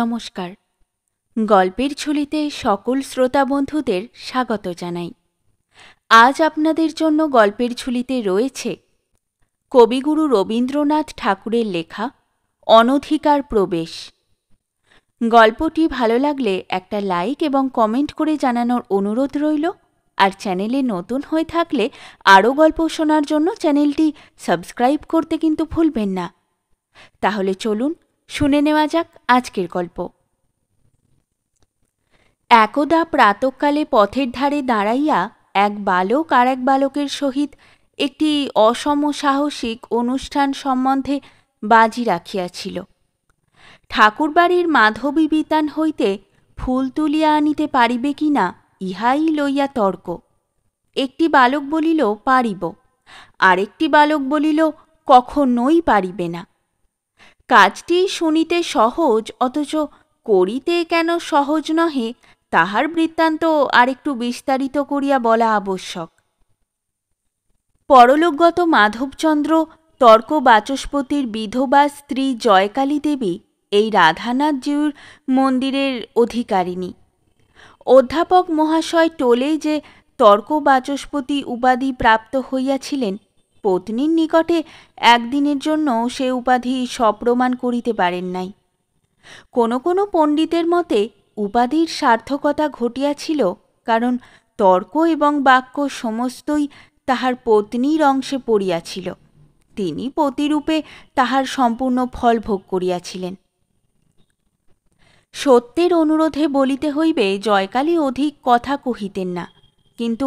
নমস্কার গল্পের ঝুলিতে সকল শ্রোতা বন্ধুদের স্বাগত জানাই আজ আপনাদের জন্য গল্পের ঝুলিতে রয়েছে কবিগুরু রবীন্দ্রনাথ ঠাকুরের লেখা অনধিকার প্রবেশ গল্পটি ভালো লাগলে একটা লাইক এবং কমেন্ট করে জানানোর অনুরোধ রইল আর চ্যানেলে নতুন হয়ে থাকলে আরও গল্প শোনার জন্য চ্যানেলটি সাবস্ক্রাইব করতে কিন্তু ভুলবেন না তাহলে চলুন শুনে নেওয়া যাক আজকের গল্প একদা প্রাতকালে পথের ধারে দাঁড়াইয়া এক বালক আর এক বালকের সহিত একটি অসম সাহসিক অনুষ্ঠান সম্বন্ধে বাজি রাখিয়াছিল ঠাকুরবাড়ির মাধবী বিতান হইতে ফুল তুলিয়া আনিতে পারিবে কি না ইহাই লইয়া তর্ক একটি বালক বলিল পারিব আরেকটি বালক বলিল কখনোই পারিবে না কাজটি শুনিতে সহজ অথচ করিতে কেন সহজ নহে তাহার বৃত্তান্ত আরেকটু বিস্তারিত করিয়া বলা আবশ্যক পরলোকগত মাধবচন্দ্র তর্ক বাচস্পতির বিধবা স্ত্রী জয়কালী দেবী এই রাধানাথজিউর মন্দিরের অধিকারিণী অধ্যাপক মহাশয় টোলে যে তর্ক বাচস্পতি উপাধি প্রাপ্ত হইয়াছিলেন পত্নীর নিকটে একদিনের জন্য সে উপাধি সপ্রমাণ করিতে পারেন নাই কোনো কোনো পণ্ডিতের মতে উপাধির সার্থকতা ঘটিয়াছিল কারণ তর্ক এবং বাক্য সমস্তই তাহার পত্নীর অংশে পড়িয়াছিল তিনি পতিরূপে তাহার সম্পূর্ণ ফল ভোগ করিয়াছিলেন সত্যের অনুরোধে বলিতে হইবে জয়কালী অধিক কথা কহিতেন না কিন্তু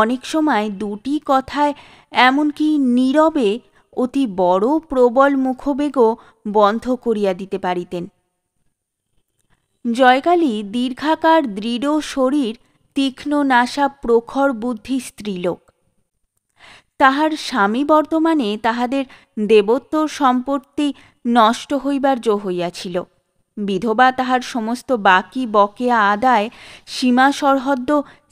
অনেক সময় দুটি কথায় এমনকি নীরবে অতি বড় প্রবল মুখবেগও বন্ধ করিয়া দিতে পারিতেন জয়কালী দীর্ঘাকার দৃঢ় শরীর তীক্ষ্ণ নাশা প্রখর বুদ্ধি স্ত্রীলোক তাহার স্বামী বর্তমানে তাহাদের দেবত্ব সম্পত্তি নষ্ট হইবার জো হইয়াছিল বিধবা তাহার সমস্ত বাকি বকেয়া আদায় সীমা সরহদ্দ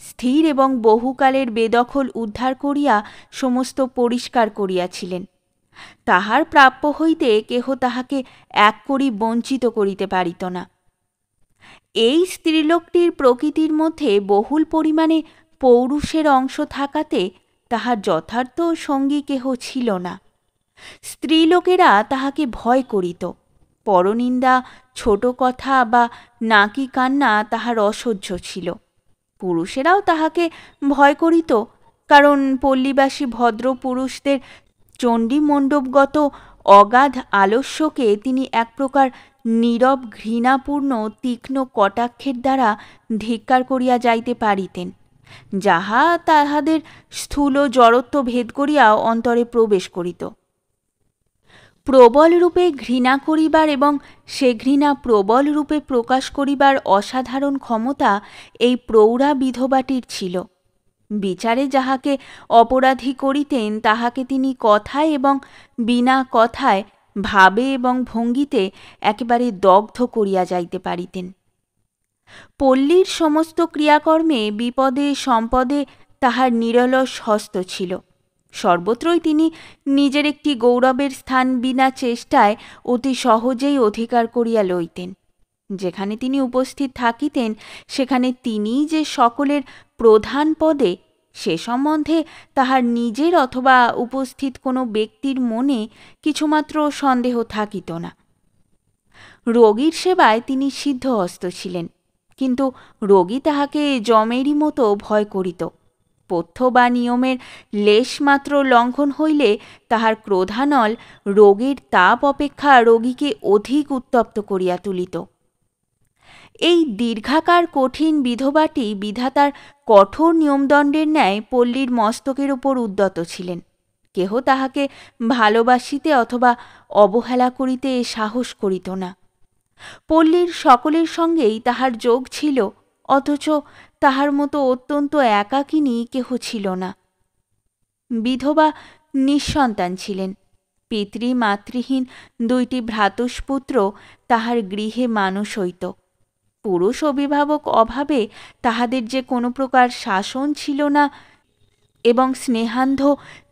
স্থির এবং বহুকালের বেদখল উদ্ধার করিয়া সমস্ত পরিষ্কার করিয়াছিলেন তাহার প্রাপ্য হইতে কেহ তাহাকে এক করি বঞ্চিত করিতে পারিত না এই স্ত্রীলোকটির প্রকৃতির মধ্যে বহুল পরিমাণে পৌরুষের অংশ থাকাতে তাহার যথার্থ সঙ্গী কেহ ছিল না স্ত্রীলোকেরা তাহাকে ভয় করিত পরনিন্দা ছোট কথা বা নাকি কান্না তাহার অসহ্য ছিল পুরুষেরাও তাহাকে ভয় করিত কারণ পল্লীবাসী ভদ্র পুরুষদের চণ্ডীমণ্ডপগত অগাধ আলস্যকে তিনি এক প্রকার নীরব ঘৃণাপূর্ণ তীক্ষ্ণ কটাক্ষের দ্বারা ধিক্কার করিয়া যাইতে পারিতেন যাহা তাহাদের স্থূল জড়ত্ব ভেদ করিয়া অন্তরে প্রবেশ করিত প্রবল রূপে ঘৃণা করিবার এবং সে ঘৃণা প্রবল রূপে প্রকাশ করিবার অসাধারণ ক্ষমতা এই প্রৌঢ়া বিধবাটির ছিল বিচারে যাহাকে অপরাধী করিতেন তাহাকে তিনি কথায় এবং বিনা কথায় ভাবে এবং ভঙ্গিতে একেবারে দগ্ধ করিয়া যাইতে পারিতেন পল্লীর সমস্ত ক্রিয়াকর্মে বিপদে সম্পদে তাহার নিরলস হস্ত ছিল সর্বত্রই তিনি নিজের একটি গৌরবের স্থান বিনা চেষ্টায় অতি সহজেই অধিকার করিয়া লইতেন যেখানে তিনি উপস্থিত থাকিতেন সেখানে তিনিই যে সকলের প্রধান পদে সে সম্বন্ধে তাহার নিজের অথবা উপস্থিত কোনো ব্যক্তির মনে কিছুমাত্র সন্দেহ থাকিত না রোগীর সেবায় তিনি সিদ্ধহস্ত ছিলেন কিন্তু রোগী তাহাকে জমেরই মতো ভয় করিত পথ্য বা নিয়মের লেশমাত্র লঙ্ঘন হইলে তাহার ক্রোধানল রোগীর তাপ অপেক্ষা রোগীকে অধিক উত্তপ্ত করিয়া তুলিত এই দীর্ঘাকার কঠিন বিধবাটি বিধাতার কঠোর নিয়মদণ্ডের ন্যায় পল্লীর মস্তকের উপর উদ্যত ছিলেন কেহ তাহাকে ভালোবাসিতে অথবা অবহেলা করিতে সাহস করিত না পল্লীর সকলের সঙ্গেই তাহার যোগ ছিল অথচ তাহার মতো অত্যন্ত একাকিনী কেহ ছিল না বিধবা নিঃসন্তান ছিলেন পিতৃ মাতৃহীন দুইটি ভ্রাতুষ্পুত্র তাহার গৃহে মানুষ হইত পুরুষ অভিভাবক অভাবে তাহাদের যে কোনো প্রকার শাসন ছিল না এবং স্নেহান্ধ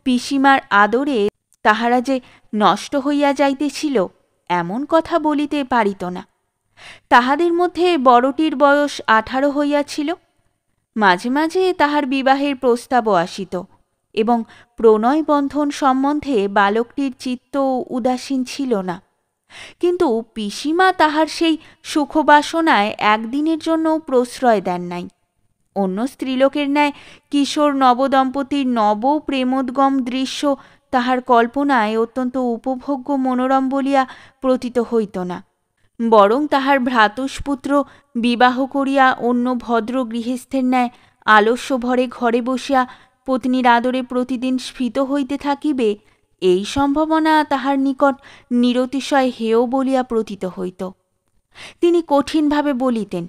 পিসিমার আদরে তাহারা যে নষ্ট হইয়া যাইতেছিল এমন কথা বলিতে পারিত না তাহাদের মধ্যে বড়টির বয়স আঠারো হইয়াছিল মাঝে মাঝে তাহার বিবাহের প্রস্তাবও আসিত এবং প্রণয় বন্ধন সম্বন্ধে বালকটির চিত্ত উদাসীন ছিল না কিন্তু পিসিমা তাহার সেই সুখবাসনায় একদিনের জন্য প্রশ্রয় দেন নাই অন্য স্ত্রীলোকের ন্যায় কিশোর নবদম্পতির নব প্রেমোদ্গম দৃশ্য তাহার কল্পনায় অত্যন্ত উপভোগ্য মনোরম বলিয়া প্রতীত হইত না বরং তাহার ভ্রাতুষপুত্র বিবাহ করিয়া অন্য ভদ্র গৃহস্থের ন্যায় আলস্য ভরে ঘরে বসিয়া পত্নীর আদরে প্রতিদিন স্ফীত হইতে থাকিবে এই সম্ভাবনা তাহার নিকট নিরতিশয় হেয় বলিয়া প্রতীত হইত তিনি কঠিনভাবে বলিতেন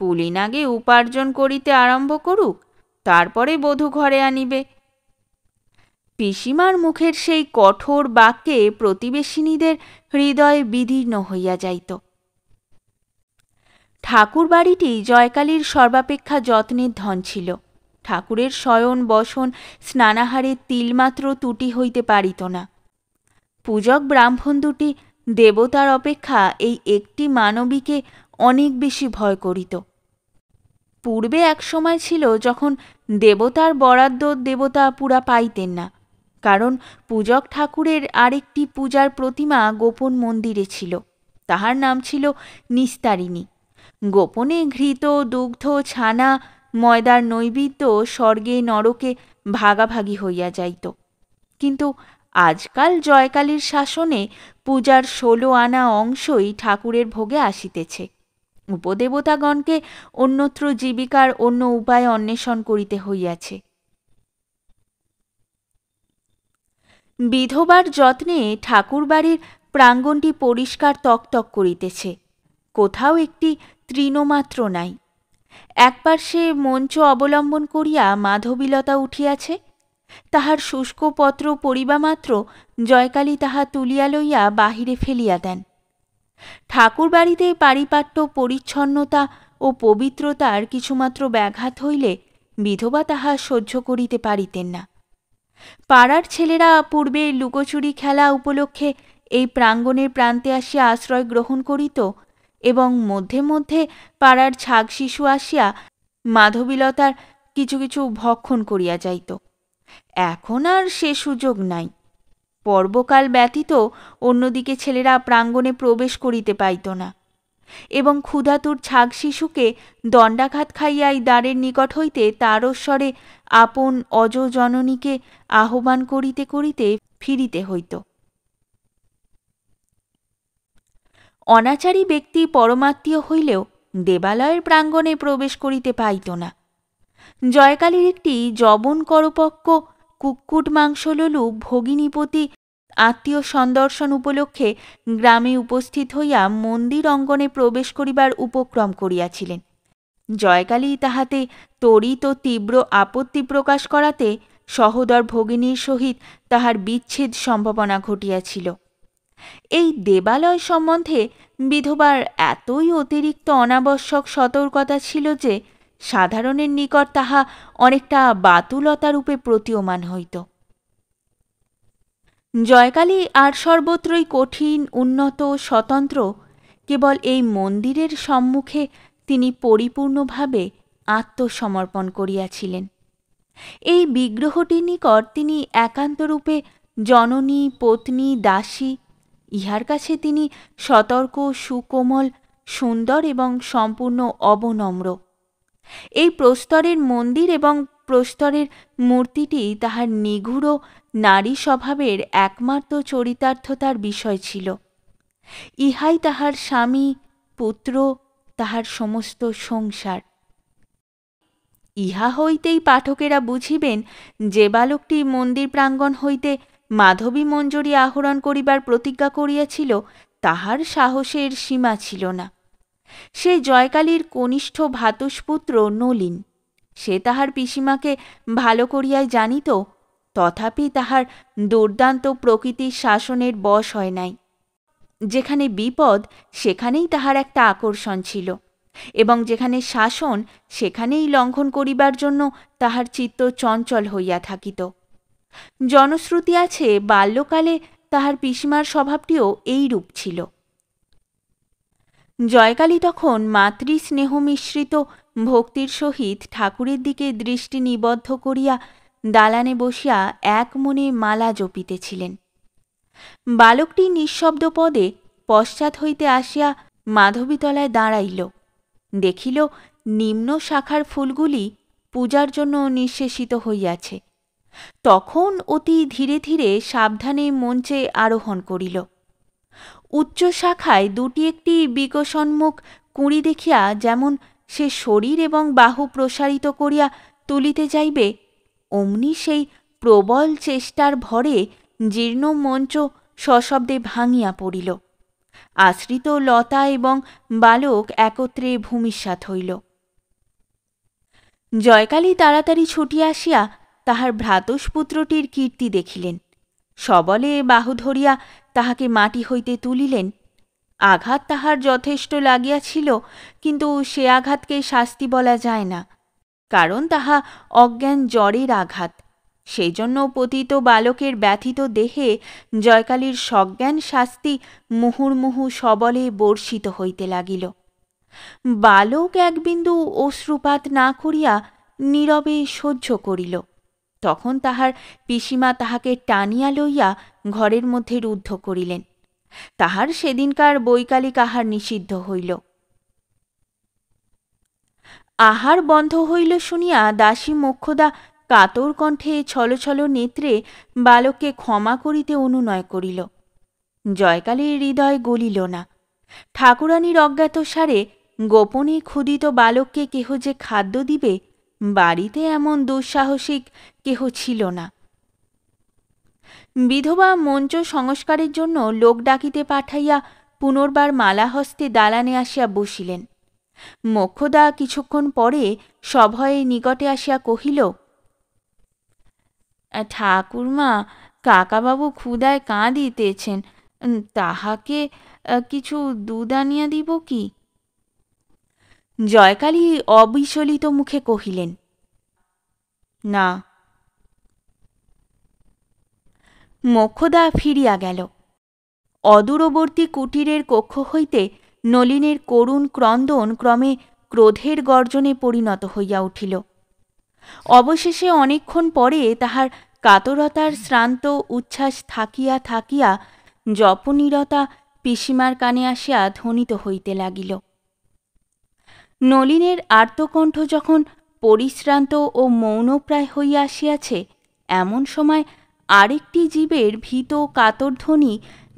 পুলিন আগে উপার্জন করিতে আরম্ভ করুক তারপরে বধূ ঘরে আনিবে পিসিমার মুখের সেই কঠোর বাক্যে প্রতিবেশিনীদের হৃদয় বিদীর্ণ হইয়া যাইত ঠাকুর বাড়িটি জয়কালীর সর্বাপেক্ষা যত্নের ধন ছিল ঠাকুরের শয়ন বসন স্নানাহারে তিলমাত্র তুটি হইতে পারিত না পূজক ব্রাহ্মণ দুটি দেবতার অপেক্ষা এই একটি মানবীকে অনেক বেশি ভয় করিত পূর্বে এক সময় ছিল যখন দেবতার বরাদ্দ দেবতা পুরা পাইতেন না কারণ পূজক ঠাকুরের আরেকটি পূজার প্রতিমা গোপন মন্দিরে ছিল তাহার নাম ছিল নিস্তারিণী গোপনে ঘৃত দুগ্ধ ছানা ময়দার নৈবিত্য স্বর্গে নরকে ভাগাভাগি হইয়া যাইত কিন্তু আজকাল জয়কালীর শাসনে পূজার ষোলো আনা অংশই ঠাকুরের ভোগে আসিতেছে উপদেবতাগণকে অন্যত্র জীবিকার অন্য উপায় অন্বেষণ করিতে হইয়াছে বিধবার যত্নে ঠাকুরবাড়ির প্রাঙ্গণটি পরিষ্কার তকতক করিতেছে কোথাও একটি তৃণমাত্র নাই একবার সে মঞ্চ অবলম্বন করিয়া মাধবীলতা উঠিয়াছে তাহার শুষ্ক পত্র মাত্র জয়কালী তাহা তুলিয়া লইয়া বাহিরে ফেলিয়া দেন ঠাকুরবাড়িতে পারিপাট্য পরিচ্ছন্নতা ও পবিত্রতার কিছুমাত্র ব্যাঘাত হইলে বিধবা তাহা সহ্য করিতে পারিতেন না পাড়ার ছেলেরা পূর্বে লুকোচুরি খেলা উপলক্ষে এই প্রাঙ্গণের প্রান্তে আসিয়া আশ্রয় গ্রহণ করিত এবং মধ্যে মধ্যে পাড়ার ছাগ শিশু আসিয়া মাধবীলতার কিছু কিছু ভক্ষণ করিয়া যাইত এখন আর সে সুযোগ নাই পর্বকাল ব্যতীত অন্যদিকে ছেলেরা প্রাঙ্গণে প্রবেশ করিতে পাইত না এবং ক্ষুধাতুর ছাগ শিশুকে দণ্ডাঘাত খাইয়াই দ্বারের নিকট হইতে তারস্বরে আপন অজজননীকে আহ্বান করিতে করিতে ফিরিতে হইত অনাচারী ব্যক্তি পরমাত্মীয় হইলেও দেবালয়ের প্রাঙ্গণে প্রবেশ করিতে পাইত না জয়কালীর একটি জবন করপক্ষ মাংস মাংসললু ভগিনীপতি আত্মীয় সন্দর্শন উপলক্ষে গ্রামে উপস্থিত হইয়া মন্দির অঙ্গনে প্রবেশ করিবার উপক্রম করিয়াছিলেন জয়কালী তাহাতে তড়িত তীব্র আপত্তি প্রকাশ করাতে সহদর ভগিনীর সহিত তাহার বিচ্ছেদ সম্ভাবনা ঘটিয়াছিল এই দেবালয় সম্বন্ধে বিধবার এতই অতিরিক্ত অনাবশ্যক সতর্কতা ছিল যে সাধারণের নিকট তাহা অনেকটা বাতুলতারূপে প্রতীয়মান হইত জয়কালী আর সর্বত্রই কঠিন উন্নত স্বতন্ত্র কেবল এই মন্দিরের সম্মুখে তিনি পরিপূর্ণভাবে আত্মসমর্পণ করিয়াছিলেন এই বিগ্রহটির নিকট তিনি একান্তরূপে জননী পত্নী দাসী ইহার কাছে তিনি সতর্ক সুকোমল সুন্দর এবং সম্পূর্ণ অবনম্র এই প্রস্তরের মন্দির এবং প্রস্তরের মূর্তিটি তাহার নিগূঢ় নারী স্বভাবের একমাত্র চরিতার্থতার বিষয় ছিল ইহাই তাহার স্বামী পুত্র তাহার সমস্ত সংসার ইহা হইতেই পাঠকেরা বুঝিবেন যে বালকটি মন্দির প্রাঙ্গণ হইতে মাধবী মঞ্জুরি আহরণ করিবার প্রতিজ্ঞা করিয়াছিল তাহার সাহসের সীমা ছিল না সে জয়কালীর কনিষ্ঠ ভাতুষপুত্র নলিন সে তাহার পিসিমাকে ভালো করিয়াই জানিত তথাপি তাহার দুর্দান্ত প্রকৃতির শাসনের বশ হয় নাই যেখানে বিপদ সেখানেই তাহার একটা আকর্ষণ ছিল এবং যেখানে শাসন সেখানেই লঙ্ঘন করিবার জন্য তাহার চিত্ত চঞ্চল হইয়া থাকিত জনশ্রুতি আছে বাল্যকালে তাহার পিসিমার স্বভাবটিও এই রূপ ছিল জয়কালী তখন মাতৃস্নেহ মিশ্রিত ভক্তির সহিত ঠাকুরের দিকে দৃষ্টি নিবদ্ধ করিয়া দালানে বসিয়া এক মনে মালা জপিতেছিলেন বালকটি নিঃশব্দ পদে পশ্চাৎ হইতে আসিয়া মাধবীতলায় দাঁড়াইল দেখিল নিম্ন শাখার ফুলগুলি পূজার জন্য নিঃশেষিত হইয়াছে তখন অতি ধীরে ধীরে সাবধানে মঞ্চে আরোহণ করিল উচ্চ শাখায় দুটি একটি বিকশনমুখ কুঁড়ি দেখিয়া যেমন সে শরীর এবং বাহু প্রসারিত করিয়া তুলিতে যাইবে অমনি সেই প্রবল চেষ্টার ভরে জীর্ণ মঞ্চ সশব্দে ভাঙিয়া পড়িল আশ্রিত লতা এবং বালক একত্রে ভূমিষ্যাত হইল জয়কালী তাড়াতাড়ি ছুটিয়া আসিয়া তাহার ভ্রাতসপুত্রটির কীর্তি দেখিলেন সবলে বাহু ধরিয়া তাহাকে মাটি হইতে তুলিলেন আঘাত তাহার যথেষ্ট লাগিয়াছিল কিন্তু সে আঘাতকে শাস্তি বলা যায় না কারণ তাহা অজ্ঞান জ্বরের আঘাত সেই জন্য পতিত বালকের ব্যথিত দেহে জয়কালীর সজ্ঞান শাস্তি মুহুর্মুহু সবলে বর্ষিত হইতে লাগিল বালক এক বিন্দু অশ্রুপাত না করিয়া নীরবে সহ্য করিল তখন তাহার পিসিমা তাহাকে টানিয়া লইয়া ঘরের মধ্যে রুদ্ধ করিলেন তাহার সেদিনকার বৈকালিক আহার নিষিদ্ধ হইল আহার বন্ধ হইল শুনিয়া দাসী মোক্ষদা কাতর কণ্ঠে ছলছল নেত্রে বালককে ক্ষমা করিতে অনুনয় করিল জয়কালের হৃদয় গলিল না ঠাকুরানীর অজ্ঞাতসারে গোপনে ক্ষুদিত বালককে কেহ যে খাদ্য দিবে বাড়িতে এমন দুঃসাহসিক কেহ ছিল না বিধবা মঞ্চ সংস্কারের জন্য লোক ডাকিতে পাঠাইয়া পুনর্বার মালা হস্তে দালানে আসিয়া বসিলেন মোক্ষদা কিছুক্ষণ পরে সভয়ে নিকটে আসিয়া কহিল ঠাকুরমা কাকাবাবু ক্ষুদায় কাঁদিতেছেন তাহাকে কিছু দুধ আনিয়া দিব কি জয়কালী অবিচলিত মুখে কহিলেন না মক্ষদা ফিরিয়া গেল অদূরবর্তী কুটিরের কক্ষ হইতে নলিনের করুণ ক্রন্দন ক্রমে ক্রোধের গর্জনে পরিণত হইয়া উঠিল অবশেষে অনেকক্ষণ পরে তাহার কাতরতার শ্রান্ত উচ্ছ্বাস থাকিয়া থাকিয়া জপনীরতা পিসিমার কানে আসিয়া ধ্বনিত হইতে লাগিল নলিনের আর্তকণ্ঠ যখন পরিশ্রান্ত ও মৌনপ্রায় হইয়া আসিয়াছে এমন সময় আরেকটি জীবের ভীত কাতর ধ্বনি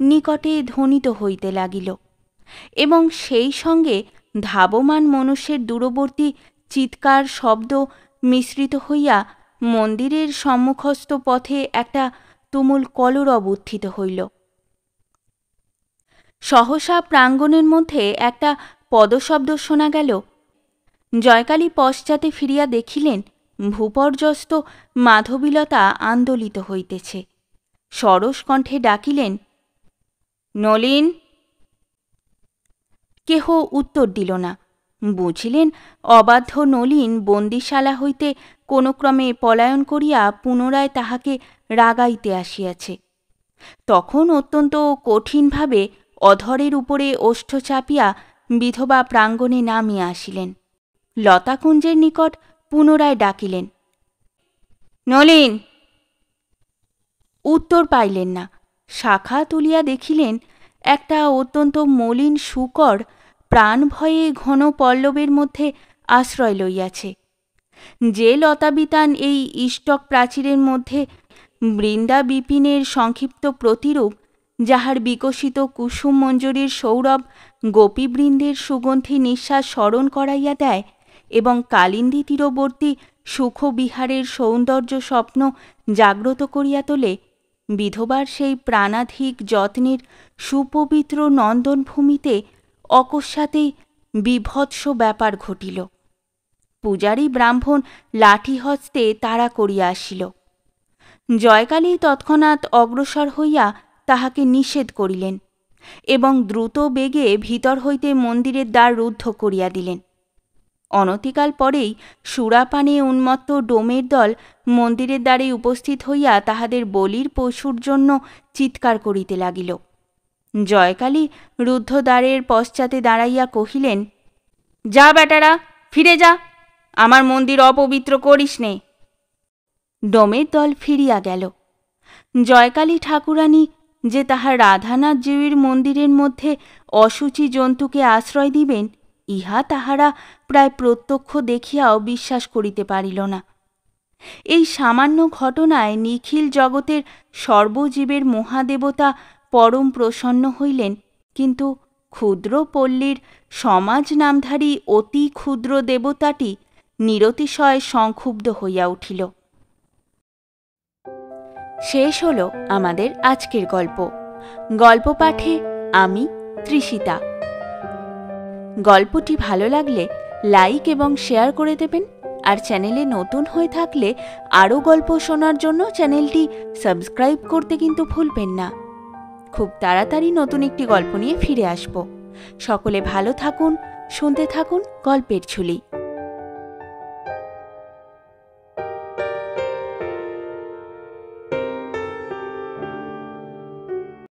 নিকটে ধ্বনিত হইতে লাগিল এবং সেই সঙ্গে ধাবমান মনুষ্যের দূরবর্তী চিৎকার শব্দ মিশ্রিত হইয়া মন্দিরের সম্মুখস্থ পথে একটা তুমুল কলরব উত্থিত হইল সহসা প্রাঙ্গণের মধ্যে একটা পদশব্দ শোনা গেল জয়কালী পশ্চাতে ফিরিয়া দেখিলেন ভূপর্যস্ত মাধবীলতা আন্দোলিত হইতেছে সরস কণ্ঠে ডাকিলেন নলিন কেহ উত্তর দিল না বুঝিলেন অবাধ্য নলিন বন্দিশালা হইতে কোনক্রমে পলায়ন করিয়া পুনরায় তাহাকে রাগাইতে আসিয়াছে তখন অত্যন্ত কঠিনভাবে অধরের উপরে ওষ্ঠ চাপিয়া বিধবা প্রাঙ্গণে নামিয়া আসিলেন লতাকুঞ্জের নিকট পুনরায় ডাকিলেন নলিন উত্তর পাইলেন না শাখা তুলিয়া দেখিলেন একটা অত্যন্ত মলিন শুকর প্রাণ ভয়ে ঘন পল্লবের মধ্যে আশ্রয় লইয়াছে যে লতাবিতান এই ইষ্টক প্রাচীরের মধ্যে বৃন্দা বিপিনের সংক্ষিপ্ত প্রতিরূপ যাহার বিকশিত কুসুম মঞ্জুরির সৌরভ গোপীবৃন্দের সুগন্ধি নিঃশ্বাস স্মরণ করাইয়া দেয় এবং কালিন্দী তীরবর্তী সুখবিহারের সৌন্দর্য স্বপ্ন জাগ্রত করিয়া তোলে বিধবার সেই প্রাণাধিক যত্নের সুপবিত্র নন্দনভূমিতে অকস্মাতেই বিভৎস ব্যাপার ঘটিল পূজারী ব্রাহ্মণ লাঠি হস্তে তাড়া করিয়া আসিল জয়কালী তৎক্ষণাৎ অগ্রসর হইয়া তাহাকে নিষেধ করিলেন এবং দ্রুত বেগে ভিতর হইতে মন্দিরের দ্বার রুদ্ধ করিয়া দিলেন অনতিকাল পরেই সুরাপানে উন্মত্ত ডোমের দল মন্দিরের দ্বারে উপস্থিত হইয়া তাহাদের বলির পশুর জন্য চিৎকার করিতে লাগিল জয়কালী রুদ্ধদ্বারের পশ্চাতে দাঁড়াইয়া কহিলেন যা বেটারা ফিরে যা আমার মন্দির অপবিত্র করিস নে ডোমের দল ফিরিয়া গেল জয়কালী ঠাকুরানী যে তাহার রাধানাথ জীবীর মন্দিরের মধ্যে অসুচি জন্তুকে আশ্রয় দিবেন ইহা তাহারা প্রায় প্রত্যক্ষ দেখিয়াও বিশ্বাস করিতে পারিল না এই সামান্য ঘটনায় নিখিল জগতের সর্বজীবের মহাদেবতা পরম প্রসন্ন হইলেন কিন্তু ক্ষুদ্র পল্লীর সমাজ নামধারী অতি ক্ষুদ্র দেবতাটি নিরতিশয় সংক্ষুব্ধ হইয়া উঠিল শেষ হল আমাদের আজকের গল্প গল্প পাঠে আমি তৃষিতা গল্পটি ভালো লাগলে লাইক এবং শেয়ার করে দেবেন আর চ্যানেলে নতুন হয়ে থাকলে আরও গল্প শোনার জন্য চ্যানেলটি সাবস্ক্রাইব করতে কিন্তু ভুলবেন না খুব তাড়াতাড়ি নতুন একটি গল্প নিয়ে ফিরে আসব সকলে ভালো থাকুন শুনতে থাকুন গল্পের ঝুলি